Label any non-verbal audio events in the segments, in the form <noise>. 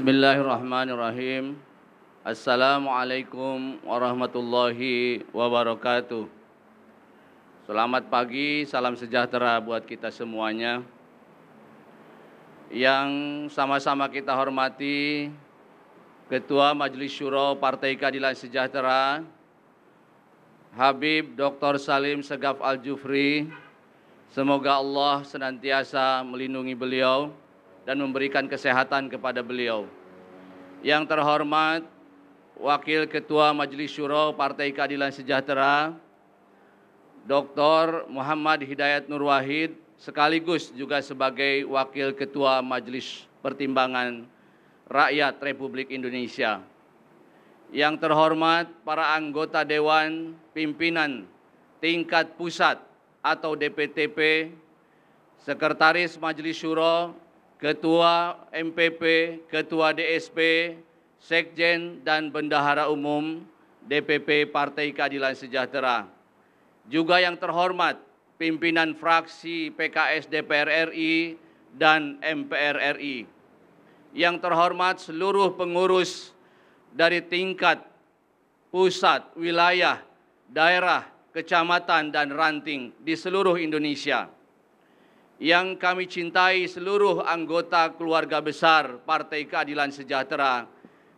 Bismillahirrahmanirrahim. Assalamualaikum warahmatullahi wabarakatuh. Selamat pagi, salam sejahtera buat kita semuanya. Yang sama-sama kita hormati Ketua Majelis Syuro Partai Keadilan Sejahtera Habib Dr. Salim Segaf Al-Jufri. Semoga Allah senantiasa melindungi beliau dan memberikan kesehatan kepada beliau. Yang terhormat Wakil Ketua Majelis Syuro Partai Keadilan Sejahtera Dr. Muhammad Hidayat Nur Wahid sekaligus juga sebagai Wakil Ketua Majelis Pertimbangan Rakyat Republik Indonesia. Yang terhormat para anggota Dewan Pimpinan tingkat pusat atau DPTP, Sekretaris Majelis Syuro Ketua MPP, Ketua DSP, Sekjen dan Bendahara Umum DPP Partai Keadilan Sejahtera. Juga yang terhormat pimpinan fraksi PKS DPR RI dan MPR RI. Yang terhormat seluruh pengurus dari tingkat pusat, wilayah, daerah, kecamatan dan ranting di seluruh Indonesia yang kami cintai seluruh anggota keluarga besar Partai Keadilan Sejahtera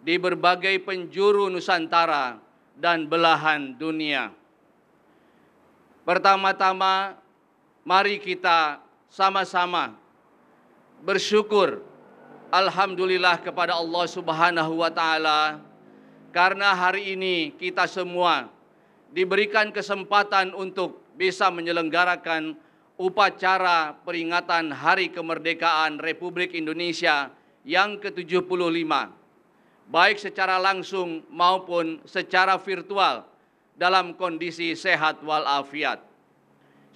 di berbagai penjuru Nusantara dan belahan dunia. Pertama-tama, mari kita sama-sama bersyukur alhamdulillah kepada Allah Subhanahu wa taala karena hari ini kita semua diberikan kesempatan untuk bisa menyelenggarakan upacara peringatan Hari Kemerdekaan Republik Indonesia yang ke-75 baik secara langsung maupun secara virtual dalam kondisi sehat walafiat.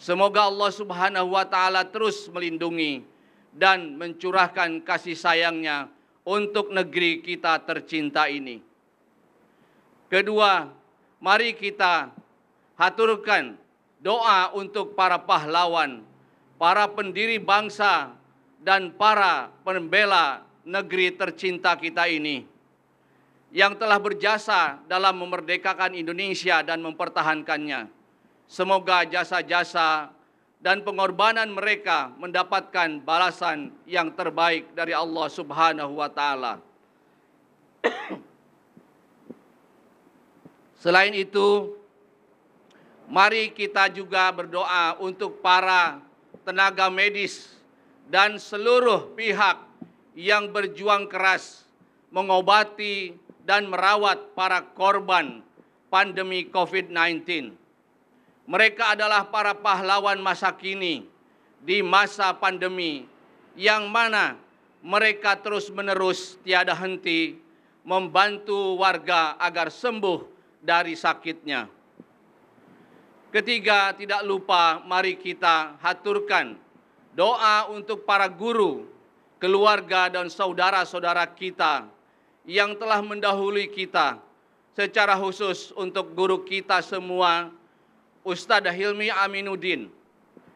Semoga Allah Subhanahu wa taala terus melindungi dan mencurahkan kasih sayangnya untuk negeri kita tercinta ini. Kedua, mari kita haturkan doa untuk para pahlawan, para pendiri bangsa, dan para pembela negeri tercinta kita ini yang telah berjasa dalam memerdekakan Indonesia dan mempertahankannya. Semoga jasa-jasa dan pengorbanan mereka mendapatkan balasan yang terbaik dari Allah Subhanahu wa taala. <coughs> Selain itu, Mari kita juga berdoa untuk para tenaga medis dan seluruh pihak yang berjuang keras mengobati dan merawat para korban pandemi COVID-19. Mereka adalah para pahlawan masa kini di masa pandemi yang mana mereka terus-menerus tiada henti membantu warga agar sembuh dari sakitnya. Ketiga, tidak lupa mari kita haturkan doa untuk para guru, keluarga dan saudara-saudara kita yang telah mendahului kita secara khusus untuk guru kita semua Ustadz Hilmi Aminuddin.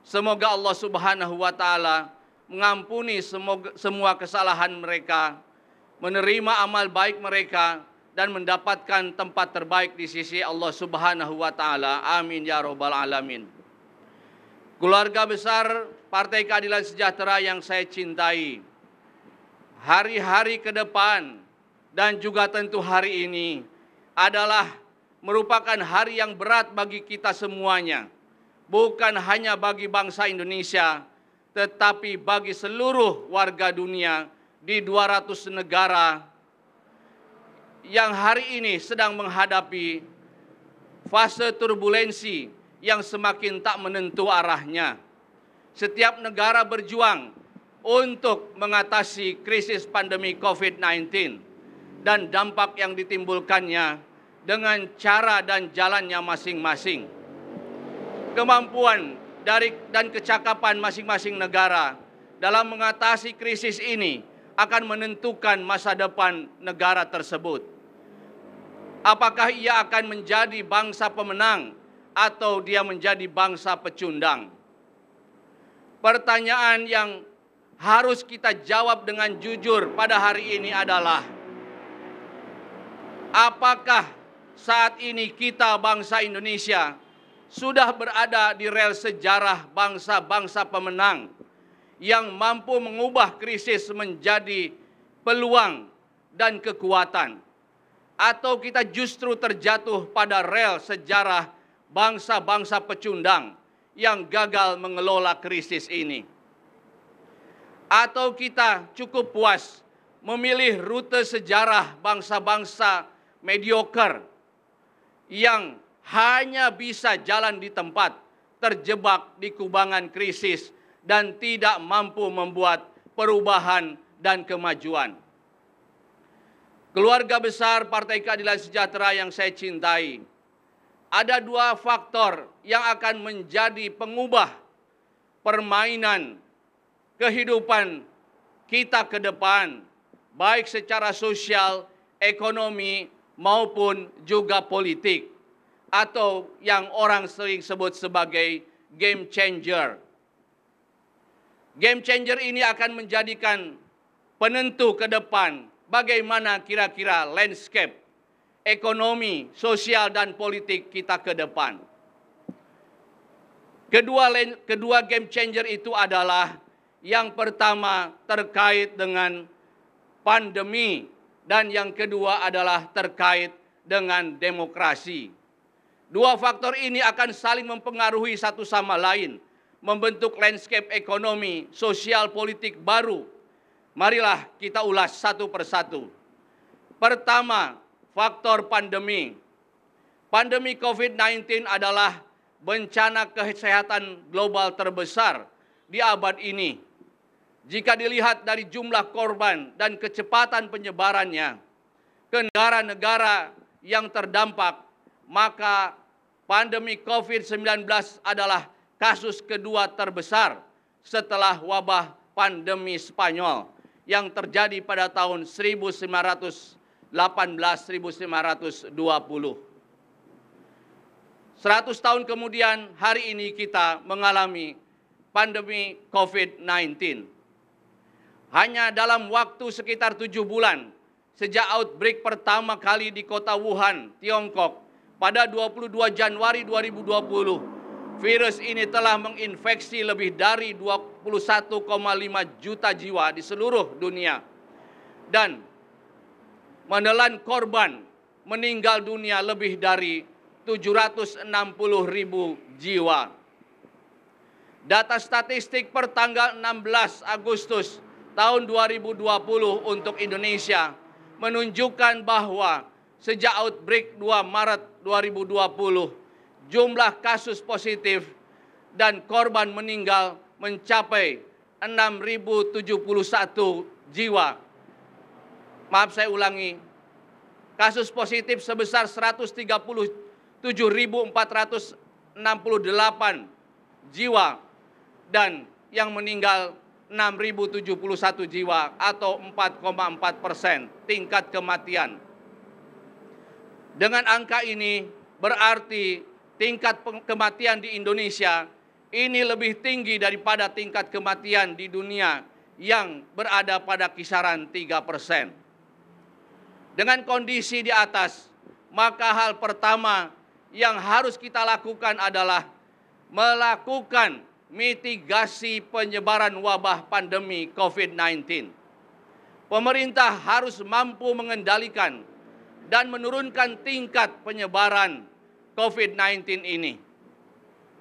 Semoga Allah Subhanahu wa taala mengampuni semua kesalahan mereka, menerima amal baik mereka dan mendapatkan tempat terbaik di sisi Allah Subhanahu wa taala. Amin ya rabbal alamin. Keluarga besar Partai Keadilan Sejahtera yang saya cintai. Hari-hari ke depan dan juga tentu hari ini adalah merupakan hari yang berat bagi kita semuanya. Bukan hanya bagi bangsa Indonesia, tetapi bagi seluruh warga dunia di 200 negara yang hari ini sedang menghadapi fase turbulensi yang semakin tak menentu arahnya. Setiap negara berjuang untuk mengatasi krisis pandemi COVID-19 dan dampak yang ditimbulkannya dengan cara dan jalannya masing-masing. Kemampuan dari dan kecakapan masing-masing negara dalam mengatasi krisis ini akan menentukan masa depan negara tersebut. Apakah ia akan menjadi bangsa pemenang atau dia menjadi bangsa pecundang? Pertanyaan yang harus kita jawab dengan jujur pada hari ini adalah apakah saat ini kita bangsa Indonesia sudah berada di rel sejarah bangsa-bangsa pemenang yang mampu mengubah krisis menjadi peluang dan kekuatan atau kita justru terjatuh pada rel sejarah bangsa-bangsa pecundang yang gagal mengelola krisis ini? Atau kita cukup puas memilih rute sejarah bangsa-bangsa mediocre yang hanya bisa jalan di tempat, terjebak di kubangan krisis, dan tidak mampu membuat perubahan dan kemajuan keluarga besar Partai Keadilan Sejahtera yang saya cintai. Ada dua faktor yang akan menjadi pengubah permainan kehidupan kita ke depan, baik secara sosial, ekonomi, maupun juga politik, atau yang orang sering sebut sebagai game changer. Game changer ini akan menjadikan penentu ke depan bagaimana kira-kira landscape ekonomi, sosial dan politik kita ke depan. Kedua kedua game changer itu adalah yang pertama terkait dengan pandemi dan yang kedua adalah terkait dengan demokrasi. Dua faktor ini akan saling mempengaruhi satu sama lain, membentuk landscape ekonomi, sosial politik baru Marilah kita ulas satu persatu. Pertama, faktor pandemi. Pandemi COVID-19 adalah bencana kesehatan global terbesar di abad ini. Jika dilihat dari jumlah korban dan kecepatan penyebarannya ke negara-negara yang terdampak, maka pandemi COVID-19 adalah kasus kedua terbesar setelah wabah pandemi Spanyol yang terjadi pada tahun 1918-1920. 100 tahun kemudian hari ini kita mengalami pandemi COVID-19. Hanya dalam waktu sekitar tujuh bulan, sejak outbreak pertama kali di kota Wuhan, Tiongkok, pada 22 Januari 2020, virus ini telah menginfeksi lebih dari 41,5 juta jiwa di seluruh dunia. Dan menelan korban meninggal dunia lebih dari 760 ribu jiwa. Data statistik per tanggal 16 Agustus tahun 2020 untuk Indonesia menunjukkan bahwa sejak outbreak 2 Maret 2020 jumlah kasus positif dan korban meninggal mencapai 6.071 jiwa. Maaf saya ulangi, kasus positif sebesar 137.468 jiwa dan yang meninggal 6.071 jiwa atau 4,4 persen tingkat kematian. Dengan angka ini berarti tingkat kematian di Indonesia ini lebih tinggi daripada tingkat kematian di dunia yang berada pada kisaran 3 persen. Dengan kondisi di atas, maka hal pertama yang harus kita lakukan adalah melakukan mitigasi penyebaran wabah pandemi COVID-19. Pemerintah harus mampu mengendalikan dan menurunkan tingkat penyebaran COVID-19 ini.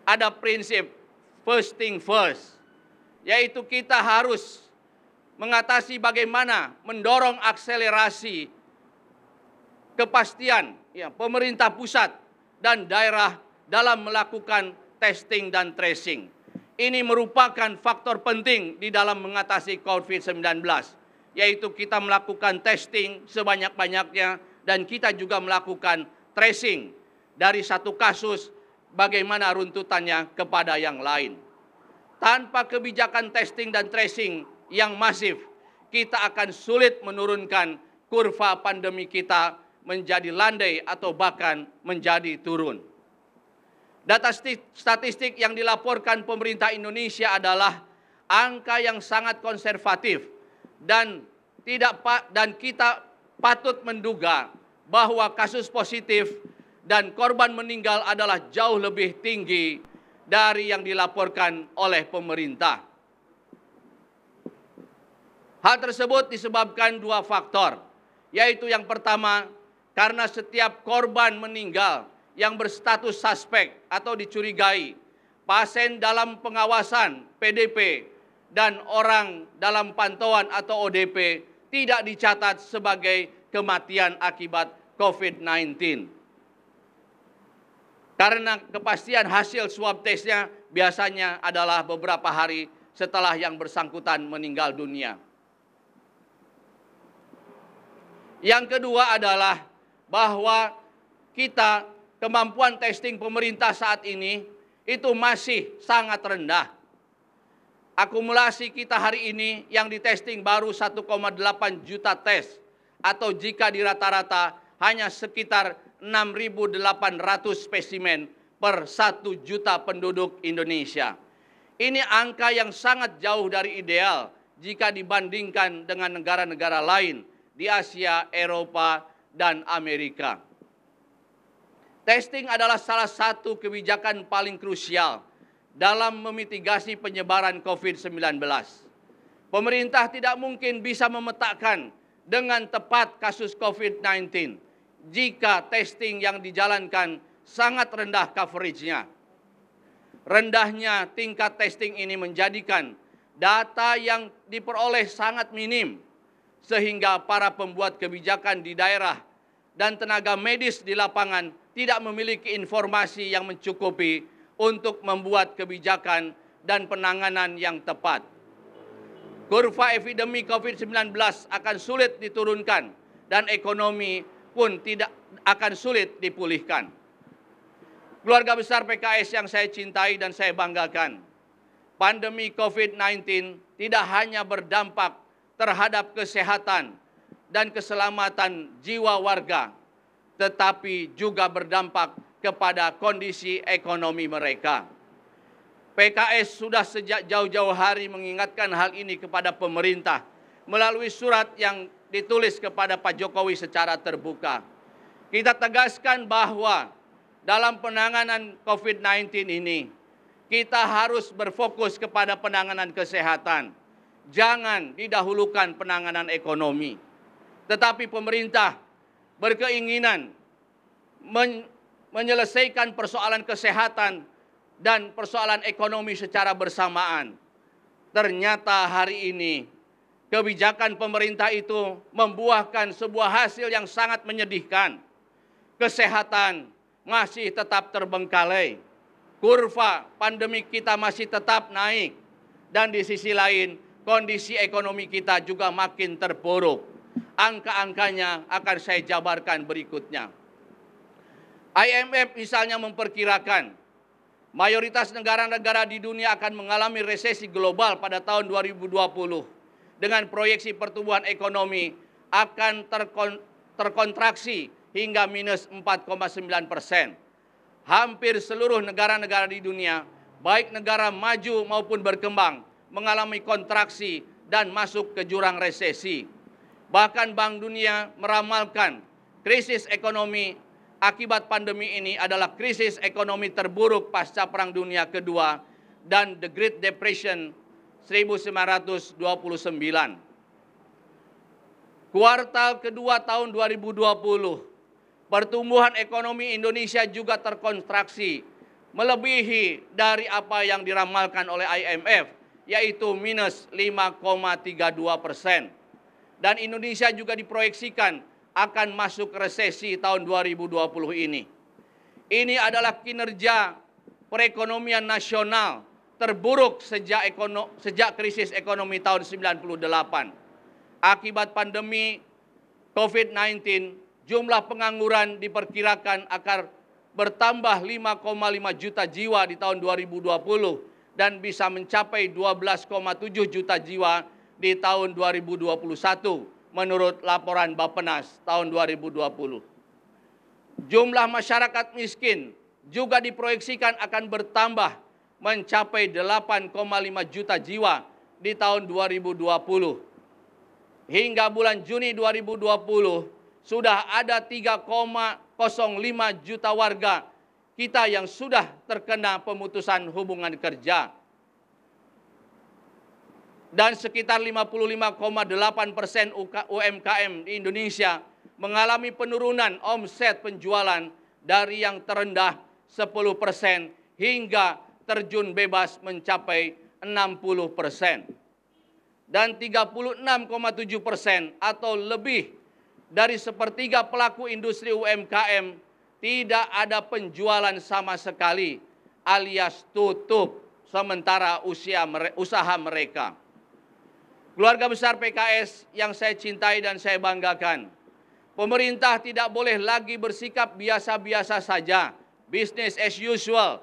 Ada prinsip first thing first, yaitu kita harus mengatasi bagaimana mendorong akselerasi kepastian ya, pemerintah pusat dan daerah dalam melakukan testing dan tracing. Ini merupakan faktor penting di dalam mengatasi COVID-19, yaitu kita melakukan testing sebanyak-banyaknya dan kita juga melakukan tracing dari satu kasus bagaimana runtutannya kepada yang lain. Tanpa kebijakan testing dan tracing yang masif, kita akan sulit menurunkan kurva pandemi kita menjadi landai atau bahkan menjadi turun. Data statistik yang dilaporkan pemerintah Indonesia adalah angka yang sangat konservatif dan tidak dan kita patut menduga bahwa kasus positif dan korban meninggal adalah jauh lebih tinggi dari yang dilaporkan oleh pemerintah. Hal tersebut disebabkan dua faktor, yaitu yang pertama karena setiap korban meninggal yang berstatus suspek atau dicurigai, pasien dalam pengawasan PDP dan orang dalam pantauan atau ODP tidak dicatat sebagai kematian akibat COVID-19. Karena kepastian hasil swab testnya biasanya adalah beberapa hari setelah yang bersangkutan meninggal dunia. Yang kedua adalah bahwa kita kemampuan testing pemerintah saat ini itu masih sangat rendah. Akumulasi kita hari ini yang di testing baru 1,8 juta tes atau jika dirata-rata hanya sekitar 6.800 spesimen per 1 juta penduduk Indonesia. Ini angka yang sangat jauh dari ideal jika dibandingkan dengan negara-negara lain di Asia, Eropa, dan Amerika. Testing adalah salah satu kebijakan paling krusial dalam memitigasi penyebaran COVID-19. Pemerintah tidak mungkin bisa memetakkan dengan tepat kasus COVID-19 jika testing yang dijalankan sangat rendah coveragenya. Rendahnya tingkat testing ini menjadikan data yang diperoleh sangat minim sehingga para pembuat kebijakan di daerah dan tenaga medis di lapangan tidak memiliki informasi yang mencukupi untuk membuat kebijakan dan penanganan yang tepat. Kurva epidemi COVID-19 akan sulit diturunkan dan ekonomi pun tidak akan sulit dipulihkan. Keluarga besar PKS yang saya cintai dan saya banggakan, pandemi COVID-19 tidak hanya berdampak terhadap kesehatan dan keselamatan jiwa warga, tetapi juga berdampak kepada kondisi ekonomi mereka. PKS sudah sejak jauh-jauh hari mengingatkan hal ini kepada pemerintah melalui surat yang ditulis kepada Pak Jokowi secara terbuka. Kita tegaskan bahwa dalam penanganan COVID-19 ini, kita harus berfokus kepada penanganan kesehatan. Jangan didahulukan penanganan ekonomi. Tetapi pemerintah berkeinginan men menyelesaikan persoalan kesehatan dan persoalan ekonomi secara bersamaan. Ternyata hari ini kebijakan pemerintah itu membuahkan sebuah hasil yang sangat menyedihkan. Kesehatan masih tetap terbengkalai. Kurva pandemi kita masih tetap naik. Dan di sisi lain, kondisi ekonomi kita juga makin terpuruk. Angka-angkanya akan saya jabarkan berikutnya. IMF misalnya memperkirakan mayoritas negara-negara di dunia akan mengalami resesi global pada tahun 2020 dengan proyeksi pertumbuhan ekonomi akan terkon, terkontraksi hingga minus 4,9 persen. Hampir seluruh negara-negara di dunia, baik negara maju maupun berkembang, mengalami kontraksi dan masuk ke jurang resesi. Bahkan Bank Dunia meramalkan krisis ekonomi akibat pandemi ini adalah krisis ekonomi terburuk pasca Perang Dunia Kedua dan The Great Depression 1929. Kuartal kedua tahun 2020, pertumbuhan ekonomi Indonesia juga terkontraksi, melebihi dari apa yang diramalkan oleh IMF, yaitu minus 5,32 persen. Dan Indonesia juga diproyeksikan akan masuk resesi tahun 2020 ini. Ini adalah kinerja perekonomian nasional terburuk sejak ekono, sejak krisis ekonomi tahun 98. Akibat pandemi COVID-19, jumlah pengangguran diperkirakan akan bertambah 5,5 juta jiwa di tahun 2020 dan bisa mencapai 12,7 juta jiwa di tahun 2021 menurut laporan Bappenas tahun 2020. Jumlah masyarakat miskin juga diproyeksikan akan bertambah mencapai 8,5 juta jiwa di tahun 2020. Hingga bulan Juni 2020 sudah ada 3,05 juta warga kita yang sudah terkena pemutusan hubungan kerja. Dan sekitar 55,8 persen UMKM di Indonesia mengalami penurunan omset penjualan dari yang terendah 10 persen hingga terjun bebas mencapai 60 persen. Dan 36,7 persen atau lebih dari sepertiga pelaku industri UMKM tidak ada penjualan sama sekali alias tutup sementara usia usaha mereka. Keluarga besar PKS yang saya cintai dan saya banggakan. Pemerintah tidak boleh lagi bersikap biasa-biasa saja, business as usual,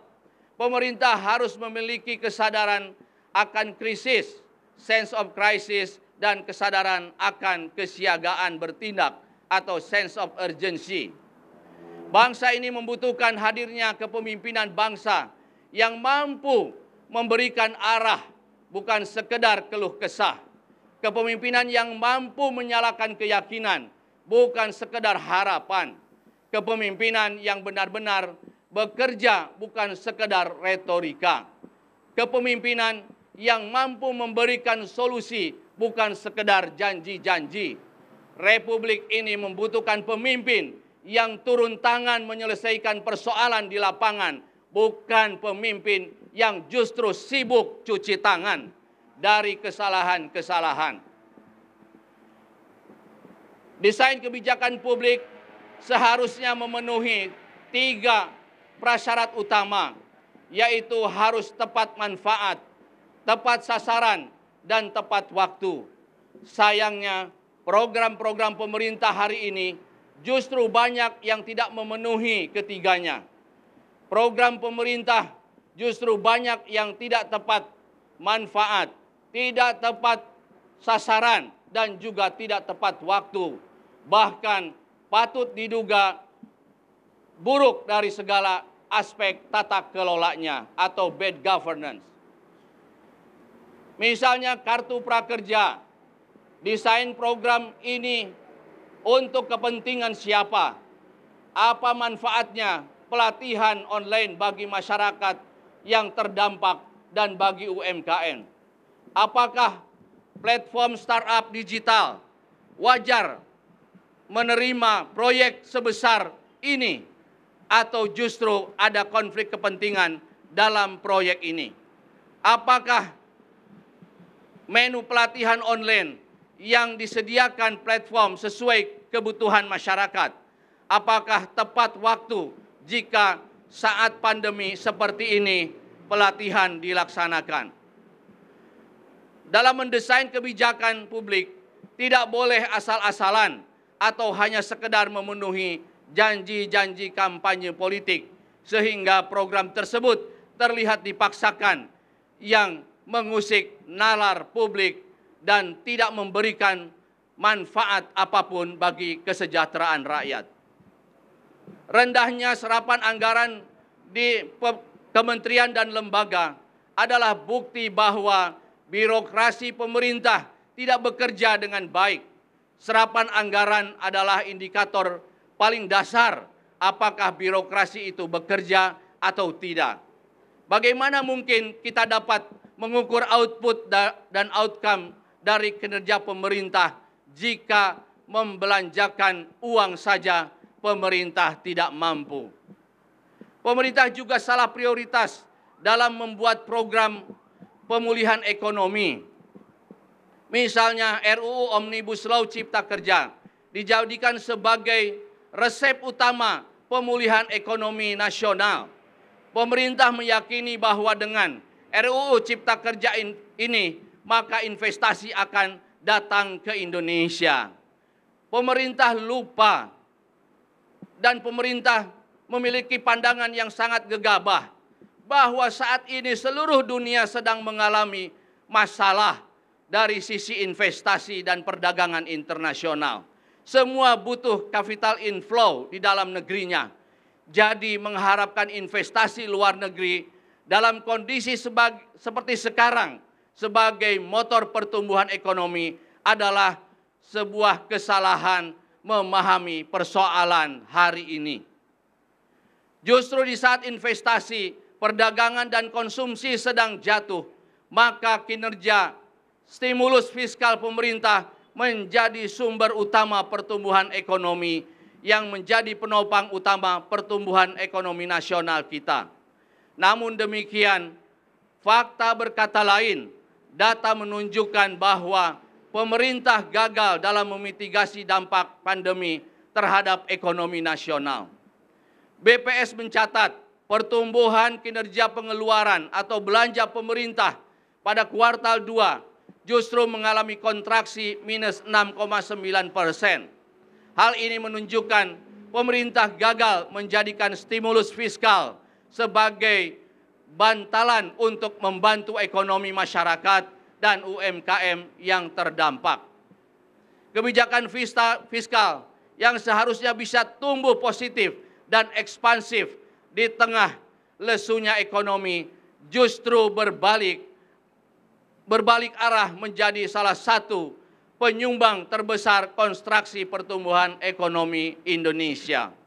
pemerintah harus memiliki kesadaran akan krisis, sense of crisis, dan kesadaran akan kesiagaan bertindak atau sense of urgency. Bangsa ini membutuhkan hadirnya kepemimpinan bangsa yang mampu memberikan arah bukan sekedar keluh kesah. Kepemimpinan yang mampu menyalakan keyakinan bukan sekedar harapan. Kepemimpinan yang benar-benar bekerja bukan sekedar retorika. Kepemimpinan yang mampu memberikan solusi bukan sekedar janji-janji. Republik ini membutuhkan pemimpin yang turun tangan menyelesaikan persoalan di lapangan, bukan pemimpin yang justru sibuk cuci tangan dari kesalahan-kesalahan. Desain kebijakan publik seharusnya memenuhi tiga prasyarat utama yaitu harus tepat manfaat, tepat sasaran, dan tepat waktu. Sayangnya, program-program pemerintah hari ini justru banyak yang tidak memenuhi ketiganya. Program pemerintah justru banyak yang tidak tepat manfaat, tidak tepat sasaran, dan juga tidak tepat waktu. Bahkan patut diduga buruk dari segala aspek tata kelolanya atau bad governance. Misalnya kartu prakerja, desain program ini untuk kepentingan siapa? Apa manfaatnya pelatihan online bagi masyarakat yang terdampak dan bagi UMKM? Apakah platform startup digital wajar menerima proyek sebesar ini? atau justru ada konflik kepentingan dalam proyek ini? Apakah menu pelatihan online yang disediakan platform sesuai kebutuhan masyarakat? Apakah tepat waktu jika saat pandemi seperti ini pelatihan dilaksanakan? Dalam mendesain kebijakan publik, tidak boleh asal-asalan atau hanya sekedar memenuhi janji-janji kampanye politik sehingga program tersebut terlihat dipaksakan yang mengusik nalar publik dan tidak memberikan manfaat apapun bagi kesejahteraan rakyat. Rendahnya serapan anggaran di kementerian dan lembaga adalah bukti bahwa birokrasi pemerintah tidak bekerja dengan baik. Serapan anggaran adalah indikator paling dasar apakah birokrasi itu bekerja atau tidak. Bagaimana mungkin kita dapat mengukur output dan outcome dari kinerja pemerintah jika membelanjakan uang saja pemerintah tidak mampu. Pemerintah juga salah prioritas dalam membuat program pemulihan ekonomi. Misalnya RUU Omnibus Law Cipta Kerja dijadikan sebagai resep utama pemulihan ekonomi nasional. Pemerintah meyakini bahwa dengan RUU Cipta Kerja ini, maka investasi akan datang ke Indonesia. Pemerintah lupa dan pemerintah memiliki pandangan yang sangat gegabah bahwa saat ini seluruh dunia sedang mengalami masalah dari sisi investasi dan perdagangan internasional. Semua butuh capital inflow di dalam negerinya. Jadi mengharapkan investasi luar negeri dalam kondisi sebagai, seperti sekarang sebagai motor pertumbuhan ekonomi adalah sebuah kesalahan memahami persoalan hari ini. Justru di saat investasi, perdagangan dan konsumsi sedang jatuh, maka kinerja stimulus fiskal pemerintah menjadi sumber utama pertumbuhan ekonomi yang menjadi penopang utama pertumbuhan ekonomi nasional kita. Namun demikian, fakta berkata lain, data menunjukkan bahwa pemerintah gagal dalam memitigasi dampak pandemi terhadap ekonomi nasional. BPS mencatat pertumbuhan kinerja pengeluaran atau belanja pemerintah pada kuartal 2 justru mengalami kontraksi minus 6,9 persen. Hal ini menunjukkan pemerintah gagal menjadikan stimulus fiskal sebagai bantalan untuk membantu ekonomi masyarakat dan UMKM yang terdampak. Kebijakan fiskal yang seharusnya bisa tumbuh positif dan ekspansif di tengah lesunya ekonomi justru berbalik berbalik arah menjadi salah satu penyumbang terbesar konstruksi pertumbuhan ekonomi Indonesia.